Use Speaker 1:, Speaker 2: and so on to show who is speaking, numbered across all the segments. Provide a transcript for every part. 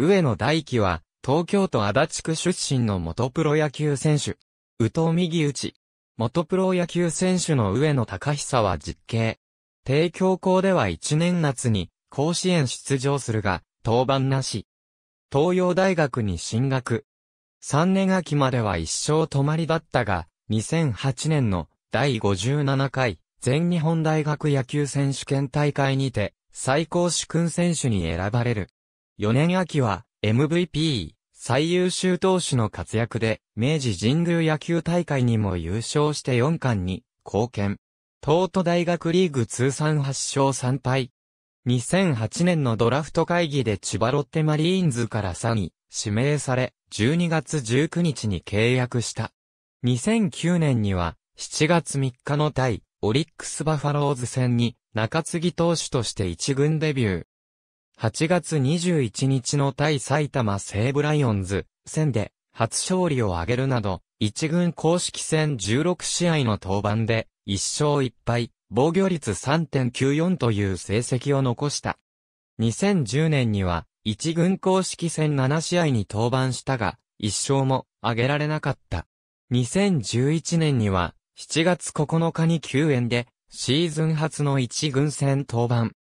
Speaker 1: 上野大輝は、東京都足立区出身の元プロ野球選手。宇藤右打ち。元プロ野球選手の上野隆久は実刑。帝京校では1年夏に甲子園出場するが、登板なし。東洋大学に進学。3年秋までは一生止まりだったが、2008年の第57回全日本大学野球選手権大会にて最高主君選手に選ばれる。4年秋は MVP、最優秀投手の活躍で、明治神宮野球大会にも優勝して4冠に貢献。東都大学リーグ通算8勝3敗。2008年のドラフト会議で千葉ロッテマリーンズから3位、指名され、12月19日に契約した。2009年には、7月3日の対、オリックスバファローズ戦に、中継ぎ投手として1軍デビュー。8月21日の対埼玉西武ライオンズ戦で初勝利を挙げるなど、1軍公式戦16試合の登板で1勝1敗、防御率3.94という成績を残した。2010年には1軍公式戦7試合に登板したが、1勝も挙げられなかった。2011年には7月9日に救援でシーズン初の1軍戦登板。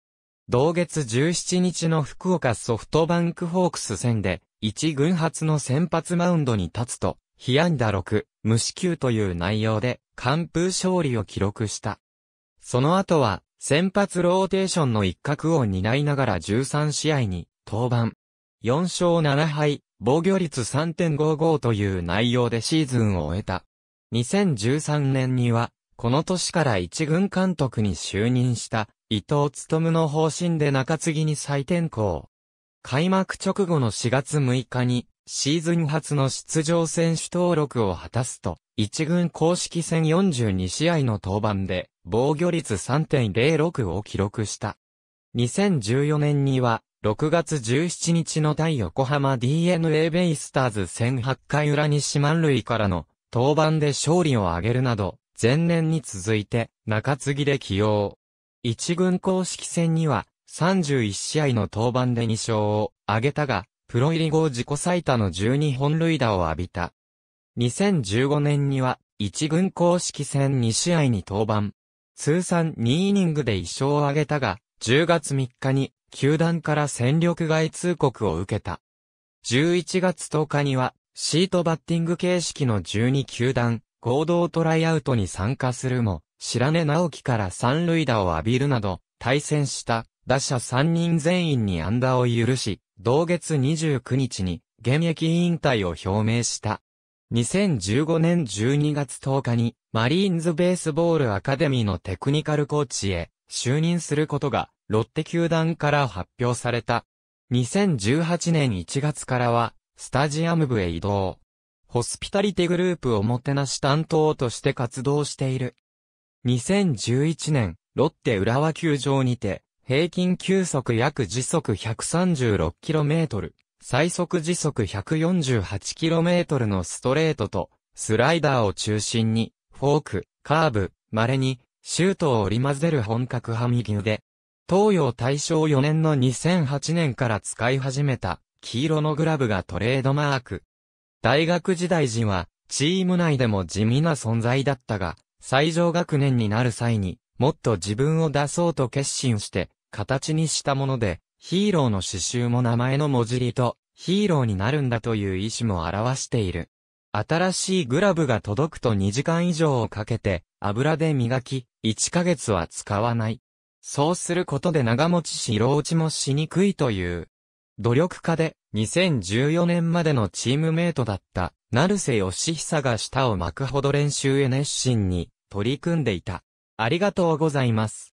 Speaker 1: 同月17日の福岡ソフトバンクホークス戦で、1軍発の先発マウンドに立つと、被安打6、無四球という内容で、完封勝利を記録した。その後は、先発ローテーションの一角を担いながら13試合に、登板。4勝7敗、防御率3.55という内容でシーズンを終えた。2013年には、この年から一軍監督に就任した伊藤勤の方針で中継ぎに再転向。開幕直後の4月6日に、シーズン初の出場選手登録を果たすと、1軍公式戦42試合の登板で、防御率3.06を記録した。2014年には、6月17日の対横浜 DNA ベイスターズ戦8回裏に四万塁からの登板で勝利を挙げるなど、前年に続いて中継ぎで起用。一軍公式戦には、31試合の登板で2勝を挙げたが、プロ入り後自己最多の12本塁打を浴びた。2015年には、一軍公式戦2試合に登板。通算2イニングで1勝を挙げたが、10月3日に、球団から戦力外通告を受けた。11月10日には、シートバッティング形式の12球団、合同トライアウトに参加するも、白根直樹から三塁打を浴びるなど、対戦した打者三人全員に安打を許し、同月29日に現役引退を表明した。2015年12月10日にマリーンズベースボールアカデミーのテクニカルコーチへ就任することがロッテ球団から発表された。2018年1月からはスタジアム部へ移動。ホスピタリティグループをもてなし担当として活動している。2011年、ロッテ浦和球場にて、平均球速約時速 136km、最速時速 148km のストレートと、スライダーを中心に、フォーク、カーブ、稀に、シュートを織り混ぜる本格派右腕。東洋大正4年の2008年から使い始めた、黄色のグラブがトレードマーク。大学時代時は、チーム内でも地味な存在だったが、最上学年になる際に、もっと自分を出そうと決心して、形にしたもので、ヒーローの刺繍も名前の文字りと、ヒーローになるんだという意思も表している。新しいグラブが届くと2時間以上をかけて、油で磨き、1ヶ月は使わない。そうすることで長持ちし色落ちもしにくいという。努力家で、2014年までのチームメイトだった、成瀬義久が舌を巻くほど練習へ熱心に取り組んでいた。ありがとうございます。